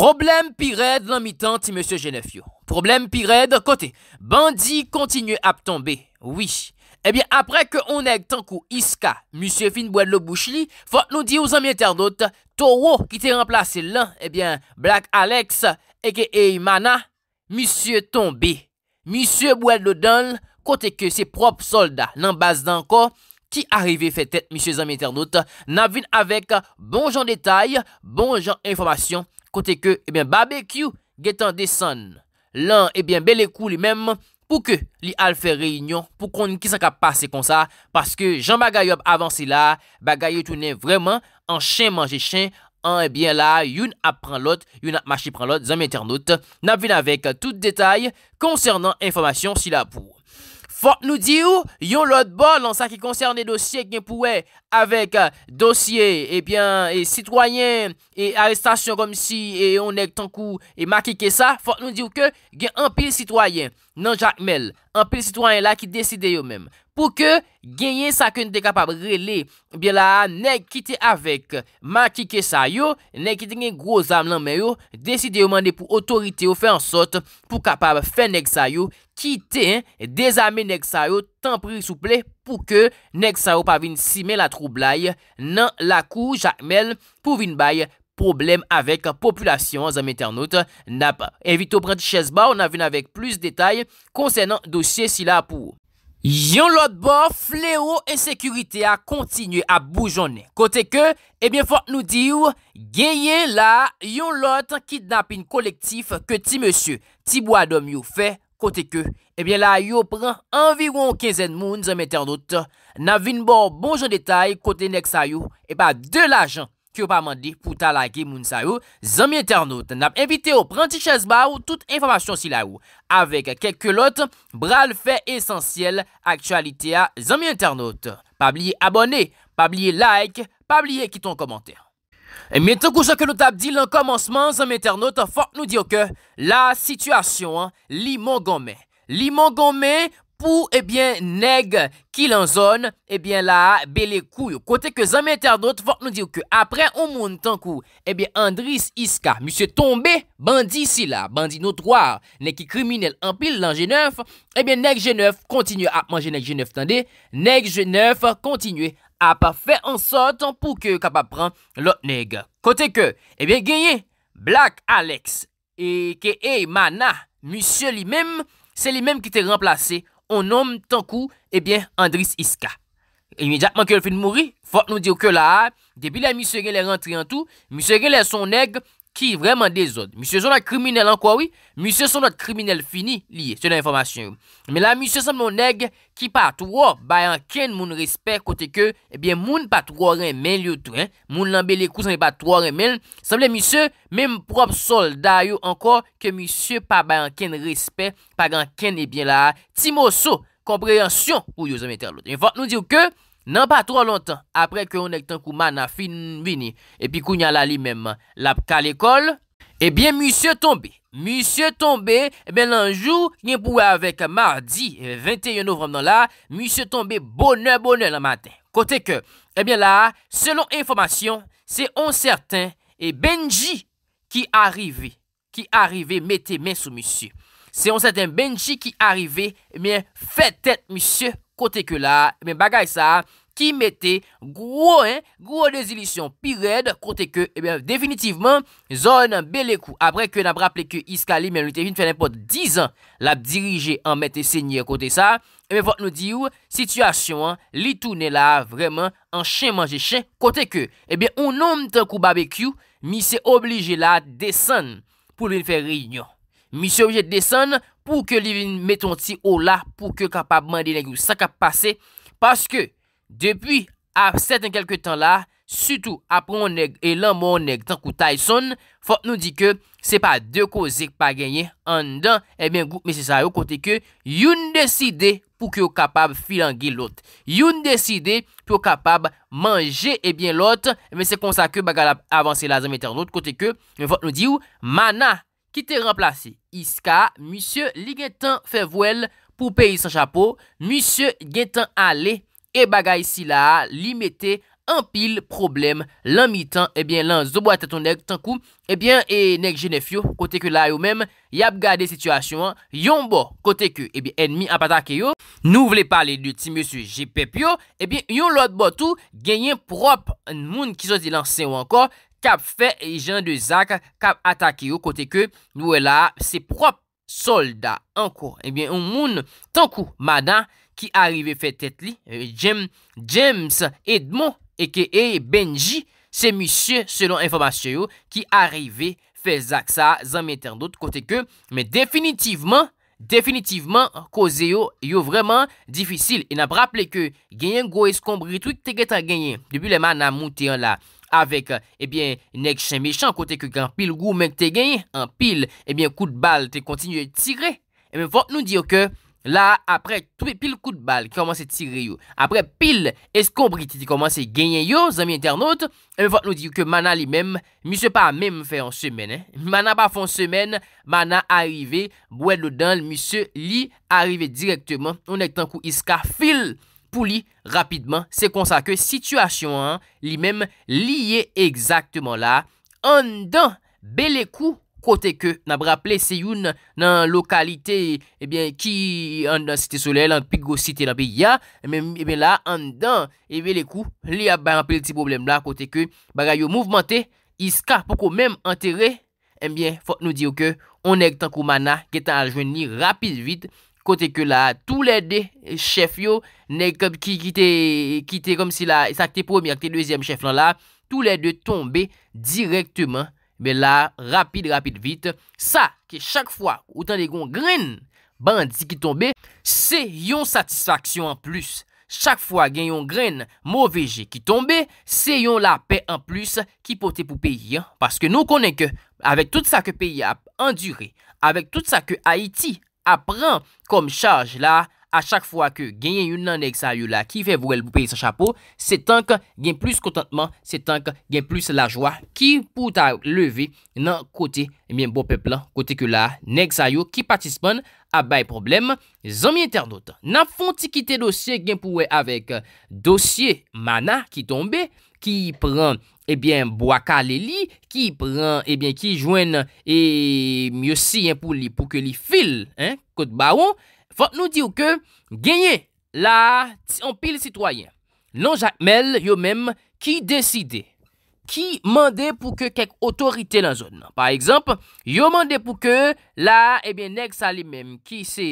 Problem pi red lan mi tante, M. Genefio. Problem pi red, kote, bandi kontinu ap tombe, wish. Eh ebyen apre ke on ek tankou iska, M. Finbouedlo Bouchli, fote nou di ou zami internet, toro ki te remplace lan, ebyen eh Black Alex, eke Eymana, M. Tombe. M. Bouedlo Don, kote ke se prop solda nan base danko, ki arrive fetet, M. Zami internet, nan vin avek bon jan detay, bon jan informasyon, Kote ke, ebyen, eh barbecue getan desan. Lan, ebyen, eh bel e kou li menm pou ke li al fè reyinyon pou kon ki san ka pase kon sa. Paske, jan bagayop avansi la, bagayotounen vreman an chen manje chen. An, ebyen, eh la, yon ap pran lot, yon ap machi pran lot, zan men ternot. Nap vin avèk tout detay konsernan informasyon sila pou. Fok nou di ou, yon lot bol an sa ki konserne dosye gen pouwe, avek uh, dosye, ebyen, eh e sitwayen, e arrestasyon kom si, e onek tankou, e makike sa, fok nou di ou ke gen an pil sitwayen nan Jack Mel. Anpil sitwanyen la ki deside yo menm. Pou ke genyen sa ke nou de kapab rele, bi la nek kite avek makike sa yo, nek kite genye groz am lan men yo, deside yo mande pou otorite yo fe ansot, pou kapab fe nek sa yo, kite, dezame nek sa yo, tan pri souple pou ke nek sa yo pa vin sime la troublai, nan la kou jakmel pou vin baye, problem avèk populasyon zèm eternote na pa. Evito pranti chèz ba, ou nan vè nan avèk plus detay konsènen dosye si la pou ou. Yon lot bo fleo e sekurite a kontinye a boujone. Kote ke, ebyen eh fòt nou di ou, genye la yon lot ki napin kolektif ke ti monsye, ti bo adom yow fe, kote ke, ebyen eh la yow pran anviron kezen moun zèm eternote. Nan vèn bo bon jen detay kote nek sa yow, eba de la jen. Kyo pa mandi pou ta lage moun sa ou, zami internaute, nap evite ou pranti ches ba ou tout informasyon si la ou. Avek kek ke lot, bral fe esensyel, aktualite a zami internaute. Pa bli abone, pa bli like, pa bli ekiton komante. Meton kou se ke lot ap di lan komansman, zami internaute, fok nou di yo ke la sityasyon, li mongon me. Li mongon me... Pou, ebyen, eh neg ki lan zon, ebyen eh la, beli kouyo. Kote ke zame interdot, vat nou diyo ke apre, ou moun tan kou. Ebyen, eh Andris Iska, musye tombe, bandi si la, bandi notroar, neg ki kriminell anpil lan G9, ebyen, neg G9 kontinye. A, manje neg G9, tande, neg G9 kontinye. A pa fe ansot, pou ke kapap pran lot neg. Kote ke, ebyen, genye, Black Alex, eke, e, mana, musye li mem, se li mem ki te remplase, On nom tankou, ebyen, eh Andris Iska. Emyedjatman ke l fin mouri, fok nou diyo ke la, debi la mi serele rentri an tou, mi serele son neg, Ki vreman de zon. Misyon son nan kriminel an kwa wii. Misyon son nan kriminel fini liye. Se nan informasyon wou. Men la misyon san moun neg ki pa 3 bayan ken moun respet kote ke. Ebyen moun pa 3 remen liyo dwen. Moun lambe le kou san e pa 3 remen. San mwen misyon men mprop solda yo an kwa. Ke misyon pa bayan ken respet. Pa gan ken ebyen la timoso kompreyansyon wou yo zon meter lout. Men fote nou diyo ke. nan pa tro lontan, apre ke ou nek tan kouman a fin vini, epi kou nyan lali mem, lap ka l'ekol, ebyen, monsye tombe, monsye tombe, ebyen, lanjou, nyen pouwe avek mardi, 21 eh, novem nan la, monsye tombe, bonen, bonen la maten, kote ke, ebyen la, selon informasyon, se on certain, e benji ki arive, ki arive mette men sou monsye, se on certain, benji ki arive, ebyen, fetet monsye, kote ke la, ebyen, bagay sa, ebyen, ki mette gwo, gwo desilisyon, pi red, kote ke, e eh ben, definitivman, zon belekou, apre ke nabraple ke iskali, men lute vin fe nepot 10 an, la dirije an mette se nye kote sa, e eh ben, vot nou di ou, sityasyon, li toune la, vremen, an chen manje chen, kote ke, e eh ben, ou nom ten kou babekyou, mi se oblige la, desen, pou li fè rinyon, mi se oblige desen, pou ke li vin metton ti ou la, pou ke kapabman di legou, sa kap pase, paske, Depi ap set en kelke tan la, sutou apon e lanman e tan koutay son, fote nou di ke se pa de ko zik pa genye, an dan, e ben gout mese sa yo kote ke, yon deside pou ki yo kapab filangi lot. Yon deside pou kapab manje e ben lot, mese konsa ke baga avanse la zanmete an lot kote ke, e fote nou di yo, mana ki te remplase, is ka, mese li gen tan fevwel pou peyi san chapo, mese gen tan ale fok, E bagay si la li mette an pil problem lan mi tan. Ebyen eh lan zo bo atatounen tan kou. Ebyen eh e nek jenef yo kote ke la yo mem. Yap gade situasyon. Yon bo kote ke eh enmi apatake yo. Nou vle pale de ti monsu jipe pyo. Ebyen yon lot bo tou genyen prop moun ki sosi lan sen yo anko. Kap fe e jen de zak kap atake yo kote ke nou e la se prop solda anko. Ebyen yon moun tan kou mada. ki arive fe tet li, euh, James Edmond, eke Benji, se misye selon informasyon yo, ki arive fe zak sa, zan meten dout kote ke, me definitiveman, definitiveman, koze yo, yo vreman, difisil, e nap rapple ke, genyen go eskombrit, wik te get a genyen, debi le man a mouti an la, avek, ebyen, eh nek chen mechan, kote ke, kan pil gou menk te genyen, an pil, ebyen, eh kout bal, te kontinye tire, ebe, eh vant nou diyo ke, La apre, pil kou de bal ki komanse tire yo. Apre, pil eskombrite di komanse genyen yo, zami internaut. Enfot eh nou diyo ke mana li men, mi se pa men fè an semen. Mana pa fè an semen, mana arive, bwèd lo dan, mi se li arive direktman. On ek tan kou iska fil pou li rapidman. Se konsa ke situasyon, li men, li ye exaktman la. An dan, bele kou. Kote ke nan braple se yon nan lokalite ebyen ki an dan site solel, an pik go site la pe ya. Ebyen la an dan ebele kou li ap ba rampe li ti problem la kote ke bagay yo mouvmente iska poko menm anterre. Ebyen fok nou diyo ke onek tan koumana getan a jwen ni rapil vid. Kote ke la tou lede chef yo nek ki te kite kom si la sa te pomi ak te dezyem chef lan la. Tou lede tombe direktman. Be la, rapide, rapide, vite, sa ke chak fwa ou tan de yon grene bandi ki tombe, se yon satisfaksyon an plus. Chak fwa gen yon grene mauveje ki tombe, se yon la pe an plus ki pote pou peyi. Paske nou konen ke, avek tout sa ke peyi a endure, avek tout sa ke Haiti a pren kom chaj la, A chak fwa ke genyen yon nan nèk sa yon la ki fe vwèl pou peyi sa chapo, se tank gen plus kontantman, se tank gen plus la jwa ki pou ta leve nan kote eh mwen bo pe plan, kote ke la nèk sa yon ki patispan abay problem zomi internot. Nan fon ti kite dosye gen pou wè avèk euh, dosye mana ki tombe, ki pran, ebyen, boaka le li, ki pran, ebyen, ki jwen e myosiyen pou li, pou ke li fil, kote bawon, fote nou diyo ke genye la ampil sitwayen. Non, Jacques Mel, yo menm, ki deside, ki mande pou ke kek otorite lan zon. Par ekzamp, yo mande pou ke la, ebyen, nek sa li menm, ki se...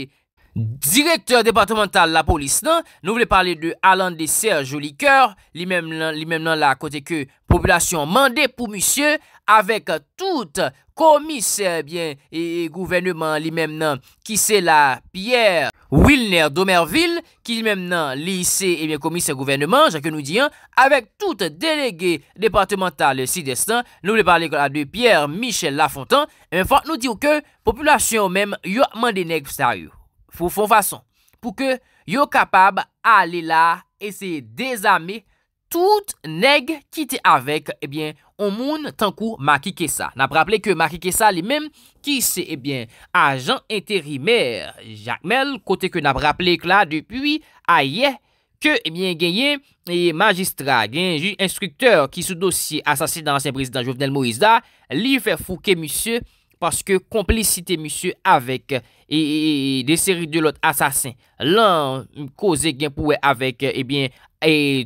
Direkter departemental la polis nan, nou vle pale de Alan Dessert, joli kèr, li men nan la kote ke populasyon mande pou misye, avek tout komise, e bien, e gouvennman, li men nan, ki se la Pierre Wilner d'Omerville, ki li men nan lise, e bien, komise gouvennman, jake nou diyan, avek tout delege departemental si destan, non? nou vle pale de Pierre Michel Lafontan, e men fwa nou diyo ke populasyon men yo mande nek pwstaryo. Fou foun fason, pou ke yo kapab ale la ese desame tout neg kite avek, ebyen, omoun tankou Maki Kesa. Nap rappele ke Maki Kesa li menm ki se, ebyen, ajan enterimer. Jakmel, kote ke nap rappele ke la depuy, aye, ke, ebyen, genye e magistra, genye instrukteur ki sou dosye asasidansen prezident Jovenel Moïse da, li fè fouke moussie. Paske komplicite misyo avek e, e, e, e de seri de lot asasen lan koze genpouwe avek e bien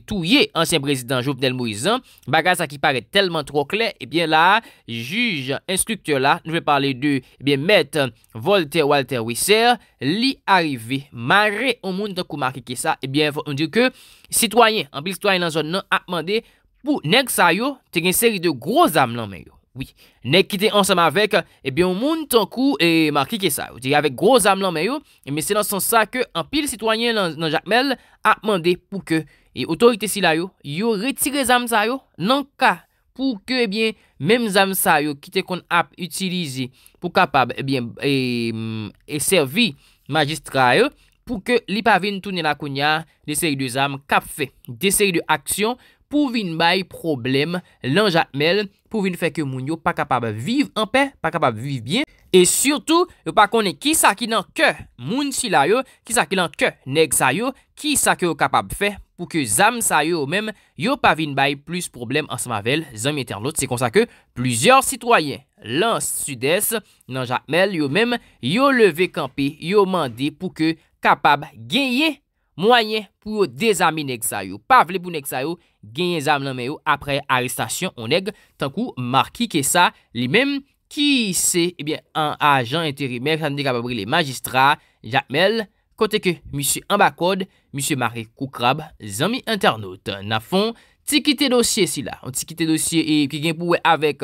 touye ansyen prezident Jovenel Moizan. Bagaza ki pare telman trok lè, e bien la juj instructor la nou ve pale de met Volter Walter Wisser li arive mare ou moun tan kou marke ke sa. E bien voun dire ke sitwanyen anpil sitwanyen nan zon nan apmande pou nek sa yo te gen seri de groz am lan men yo. Oui, nek kite ansam avek, ebyon eh moun tankou e makike sa. Ou dire avek groz am lanme yo, me eh se nan san sa ke an pil sitwanyen nan jakmel ap mande pou ke. E otorite si la yo, yo retire zanm sa yo, nan ka pou ke ebyen eh menm zanm sa yo kite kon ap utilize pou kapab ebyen e mm, servi magistra yo, pou ke li pavin toune la kounya de seri de zanm kap fe, de seri de aksyon, pou vin bay problem lan jatmel pou vin fe ke moun yo pa kapab viv an pe, pa kapab viv bien. E surtout, yo pa konen ki sa ki nan ke moun si la yo, ki sa ki nan ke neg sa yo, ki sa ke yo kapab fe pou ke zam sa yo ou men, yo pa vin bay plus problem ansamavel zam internot. Se kon sa ke, plujor sitwayen lan sudes nan jatmel yo men, yo leve kampe, yo mande pou ke kapab genye. Mwenye pou yo de zami neg sa yo, pa vle pou neg sa yo genye zami nan men yo apre arrestasyon on neg Tan kou marki ke sa li menm ki se ebyen eh an ajan enteri menk sa ni kababri le magistra Jamel kote ke msye ambakod, msye mari koukrab, zami internaut Na fon tikite dosye si la, on tikite dosye ki eh, gen pou we avek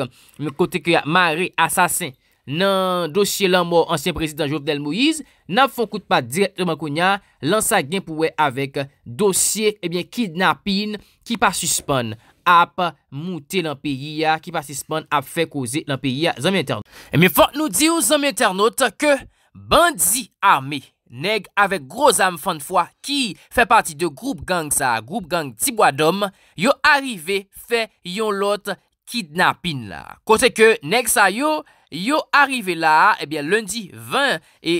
kote euh, ke mari asasin nan dosye lan mo ansyen prezident Jovdel Moïse, nan fokout pa direk de man konya, lan sa gen pouwe avek dosye, ebyen kidnapin ki pa suspon, ap mouten lan peyi ya, ki pa suspon ap fe koze lan peyi ya zami internet. Emi fok nou di ou zami internet ke bandi arme neg avek groz am fan fwa ki fe pati de groub gang sa, groub gang tibwa dom, yo arive fe yon lote Kidnapin la... Kote ke... Nek sa yo... Yo arrive la... Ebyen eh lundi... 20... E...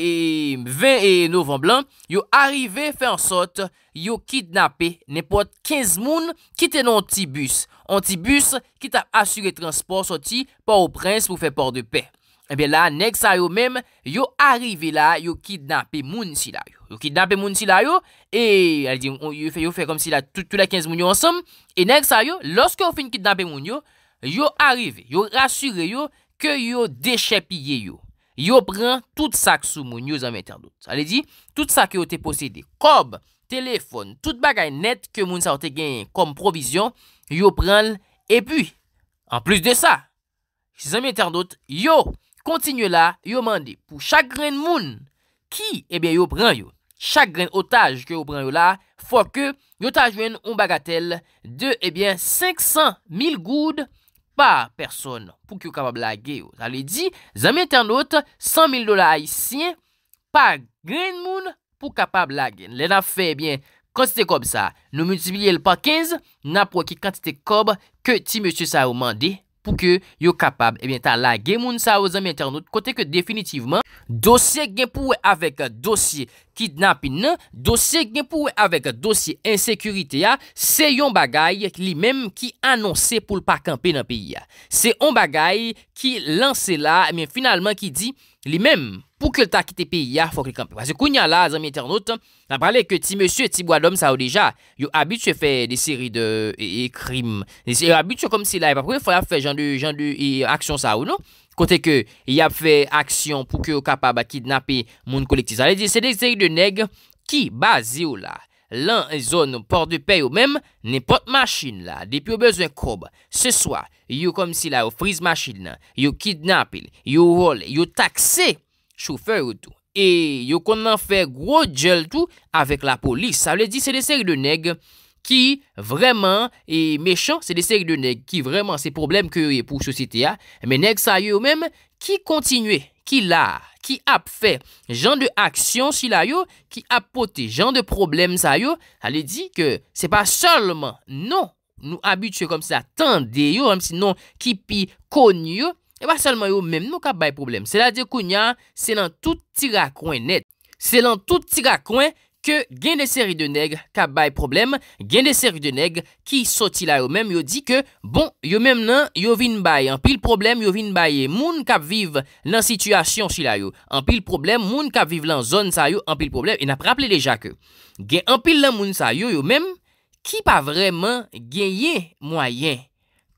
20 e novemblan... Yo arrive fe ansot... Yo kidnape... Nepot 15 moun... Kit en anti-bus... Anti-bus... Kit ap asure transport soti... Pa ou prens pou fe port de pe... Ebyen eh la... Nek sa yo mem... Yo arrive la... Yo kidnape moun si la yo... Yo kidnape moun si la yo... E... Yo fe yon fe kom si la... Tout la 15 moun yo ansom... E nek sa yo... Loske yo fin kidnape moun yo... Yo arrive, yo rasyure yo ke yo deshe pye yo. Yo pren tout sak sou moun yo zami internet. Ale di, tout sak yo te posede. Kob, telefon, tout bagay net ke moun sa wote gen kom provision yo pren epi. An plus de sa, yo kontinye la yo mande pou chak gren moun ki eh yo pren yo. Chak gren otaj yo pren yo la fwa ke yo tajwen un bagatel de 500 mil goud pa person pou ki yo kapab lage yo. Zalè di, zami internet, 100 000 dola a yisien, pa green moon pou kapab lage. Lè na fe, ebyen, kontite kob sa, nou moutibilye l pa 15, nan pou wakit kontite kob ke ti mèche sa ou mande. pou ke yo kapab. Ebyen eh ta la, gen moun sa ozami internet, kote ke definitivman, dosye gen pouwe avek dosye kidnapin nan, dosye gen pouwe avek dosye insekurite ya, se yon bagay li menm ki anonse pou lpa kampe nan peyi ya. Se yon bagay ki lanse la, ebyen eh finalman ki di li menm, Ou ke lta ki te pe ya fok li kampe. Pase kou nyan la, zanmi internaut, nan prale ke ti monsu, ti bwa dom sa ou deja, yo abit se fe de seri de krim. Yo abit se kom si la, apre fwa ya fe jan de aksyon sa ou nou. Kote ke, ya fe aksyon pou ke yo kapab a kidnap moun kolektiv. Se de seri de neg, ki ba zi ou la, lan zon, port de pe yo mem, ne pot maschin la. Depi yo bezwen krob, se swa, yo kom si la, yo friz maschin, yo kidnapil, yo role, yo takse, Choufer ou tou, e yo konan fè gro djel tou avèk la polis. Sa ou lè di, se lè sèk de neg ki vreman e mechon, se lè sèk de neg ki vreman se problem kè yo e pou chosite ya, men neg sa yo mèm ki kontinue, ki la, ki ap fè, jan de aksyon si la yo, ki ap pote, jan de problem sa yo, sa lè di ke se pa solman, non, nou, nou abitwe kom sa tan de yo, mèm sinon ki pi kon yo, E ba salman yo menm nou kap bay problem. Sela diyo kounya, se lan tout ti ga kwen net. Se lan tout ti ga kwen ke gen de seri de neg kap bay problem, gen de seri de neg ki soti la yo menm. Yo di ke, bon, yo menm nan, yo vin bay, anpil problem, yo vin bay, moun kap viv lan situasyon si la yo. Anpil problem, moun kap viv lan zon sa yo, anpil problem. E nap rapple deja ke, gen anpil lan moun sa yo yo menm, ki pa vreman genye mwayen.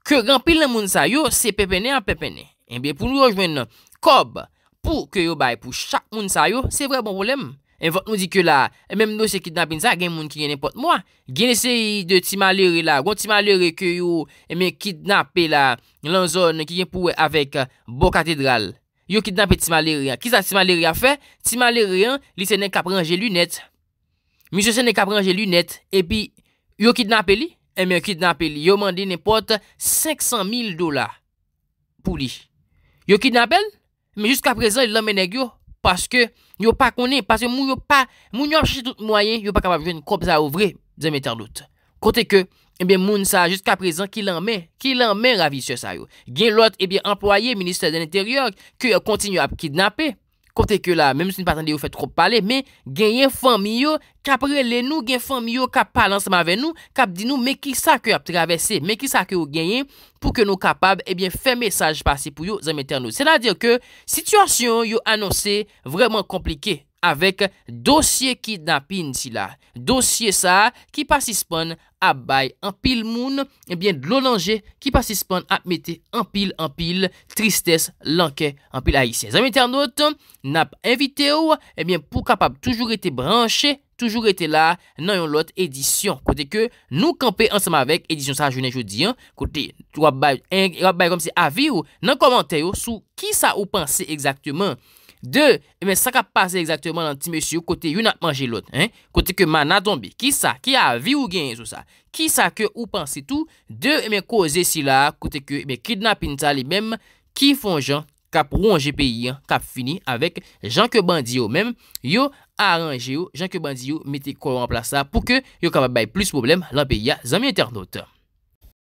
Ke gen anpil lan moun sa yo, se pepene a pepene. En biye pou nou jojwen nan, kob pou kyo bay pou chak moun sa yo, se vre bon volem. En vot nou di ke la, en menm nou se kidnapen sa, gen moun ki gen ne pot mwa. Gen eseyi de timalere la, gwen timalere ke yo, en men kidnapen la, lan zon ki gen pouwe avèk uh, bo katedral. Yo kidnapen timalere ya. Kisa timalere ya fè? Timalere ya, li se nen kapranje lunet. Mi se se nen kapranje lunet, epi yo kidnapen li, en men kidnapen li. Yo mande ne pot 500.000 dola pou li. Yo kidnabel, men jusqu'a prezant il l'anmè nèk yo, paske yo pa konè, paske moun yo pa, moun yo ap chitout mwayen, yo pa kapap jwen kop za ouvre, zemeter lout. Kote ke, eh moun sa, jusqu'a prezant, ki l'anmè, ki l'anmè ravisye sa yo. Gen lot, ebyen, eh employe, minister de l'interiore, ki yo kontinyo ap kidnapè, Kote ke la, mèm si nou patande yo fè trope pale, mè genyen fòm miyo, kap rele nou, genyen fòm miyo, kap pale ansama ven nou, kap di nou, mè ki sa ke ap travesse, mè ki sa ke yo genyen pou ke nou kapab, ebyen, fè mesaj pase pou yo zemeter nou. Se la dir ke, situasyon yo anose vreman komplike. Avèk dosye ki napin si la, dosye sa ki pasispon ap bay anpil moun, ebyen lo lanje ki pasispon ap mette anpil, anpil, tristès, lankè, anpil haïsè. Zanmèter not, nap evite ou, ebyen pou kapap toujou rete branche, toujou rete la nan yon lot edisyon. Kote ke nou kampe ansama avèk, edisyon sa jounè joudiyan, kote wap bay komse avi ou nan komantè ou sou ki sa ou panse exaktèman De, eme sa ka pase exakteman nan ti mesyo kote yon ap manje lot, kote ke man adonbi, ki sa, ki a vi ou gen sou sa, ki sa ke ou panse tou, de eme koze si la, kote ke eme kidnapin ta li mem, ki fon jan, kap ronje peyi, kap fini, avek jan ke bandi yo men, yo aranje yo, jan ke bandi yo meti koron plasa pou ke yo kapabay plus problem lan peyi ya zami internet.